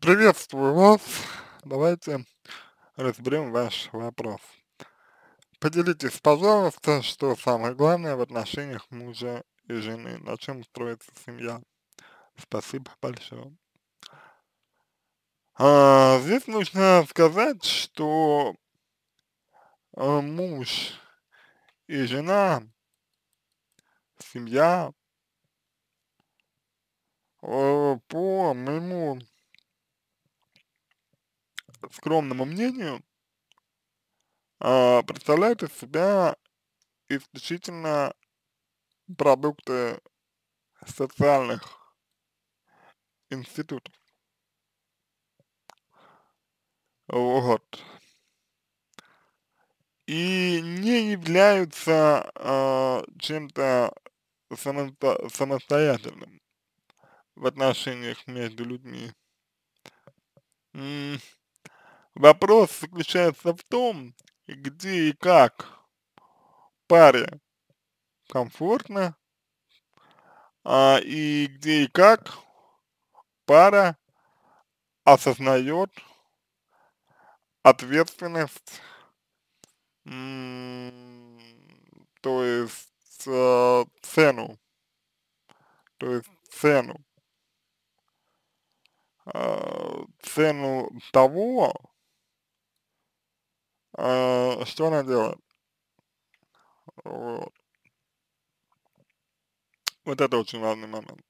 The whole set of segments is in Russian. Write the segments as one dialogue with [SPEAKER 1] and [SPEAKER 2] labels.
[SPEAKER 1] Приветствую вас. Давайте разберем ваш вопрос. Поделитесь, пожалуйста, что самое главное в отношениях мужа и жены, на чем строится семья. Спасибо большое. А, здесь нужно сказать, что а, муж и жена, семья, а, по моему скромному мнению, э, представляют из себя исключительно продукты социальных институтов. Вот. И не являются э, чем-то самосто самостоятельным в отношениях между людьми. Вопрос заключается в том, где и как паре комфортно, а, и где и как пара осознает ответственность, то есть э, цену, то есть цену, э, цену того, а, что она делает? Вот. вот это очень важный момент.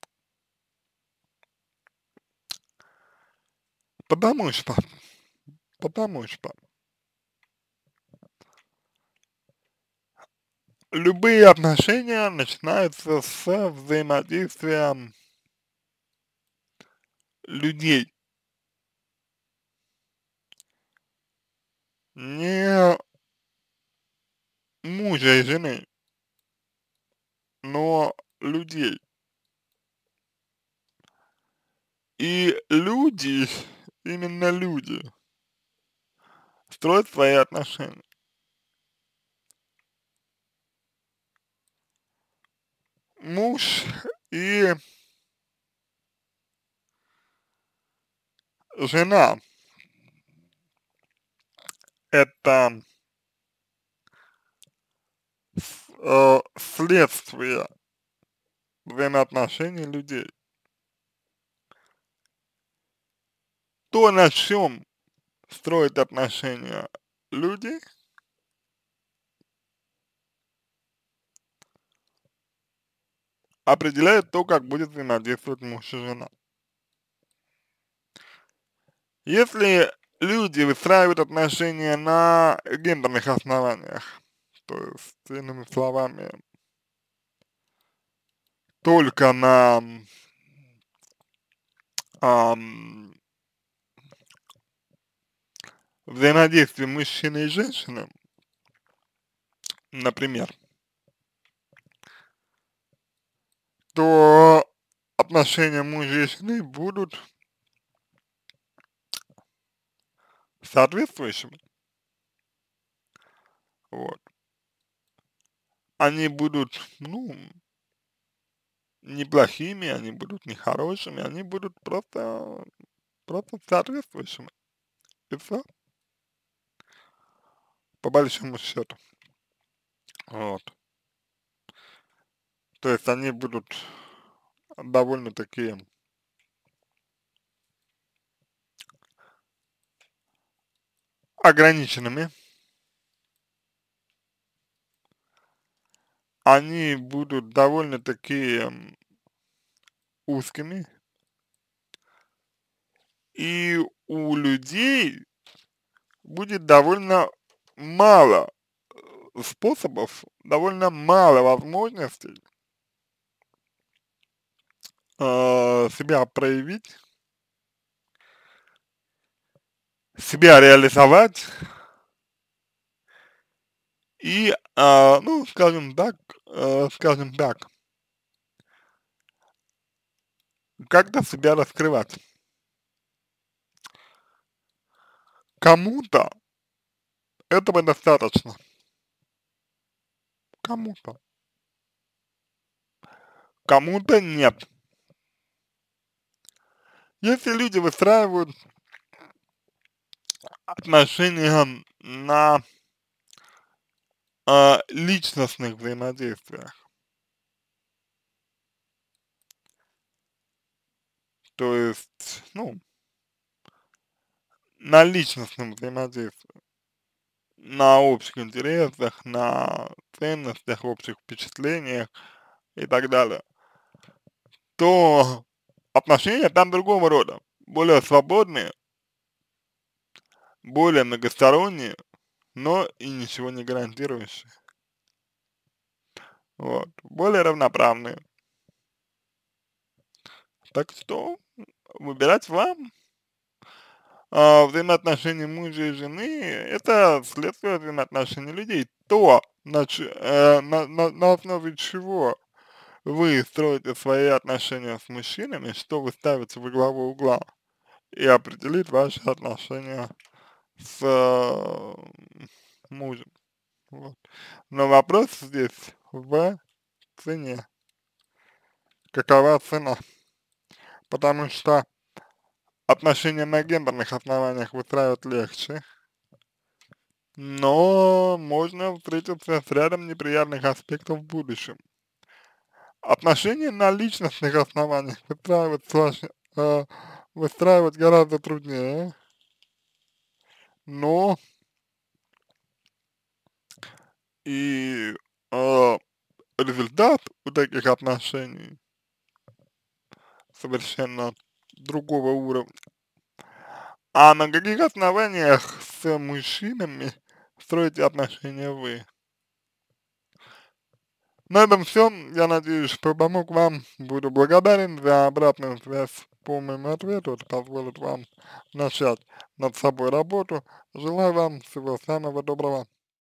[SPEAKER 1] Потому что, потому что любые отношения начинаются с взаимодействия людей. не мужа и жены, но людей. И люди, именно люди, строят свои отношения. Муж и жена это э, следствие взаимоотношений людей. То, на чем строят отношения люди, определяет то, как будет взаимодействовать муж и жена. Если люди выстраивают отношения на гендерных основаниях. То есть, иными словами, только на эм, взаимодействии мужчины и женщины, например, то отношения мужа и жены будут соответствующими. Вот. Они будут, ну, неплохими, они будут нехорошими, они будут просто, просто соответствующими. И все. По большому счету. Вот. То есть они будут довольно такие ограниченными. Они будут довольно-таки эм, узкими. И у людей будет довольно мало э, способов, довольно мало возможностей э, себя проявить себя реализовать и, э, ну, скажем так, э, скажем так, как-то себя раскрывать. Кому-то этого достаточно. Кому-то. Кому-то нет. Если люди выстраивают отношения на э, личностных взаимодействиях. То есть, ну, на личностном взаимодействии, на общих интересах, на ценностях, общих впечатлениях и так далее, то отношения там другого рода, более свободные, более многосторонние, но и ничего не гарантирующие. Вот. Более равноправные. Так что выбирать вам. А, взаимоотношения мужа и жены – это следствие взаимоотношений людей. То, на, э, на, на, на основе чего вы строите свои отношения с мужчинами, что вы ставите во главу угла, и определит ваши отношения с э, мужем. Вот. Но вопрос здесь в цене. Какова цена? Потому что отношения на гендерных основаниях выстраивать легче, но можно встретиться с рядом неприятных аспектов в будущем. Отношения на личностных основаниях выстраивать, э, выстраивать гораздо труднее, но и э, результат у таких отношений совершенно другого уровня. А на каких основаниях с мужчинами строите отношения вы? На этом все. Я надеюсь, что помог вам. Буду благодарен за обратную связь полному ответу, это позволит вам начать над собой работу. Желаю вам всего самого доброго.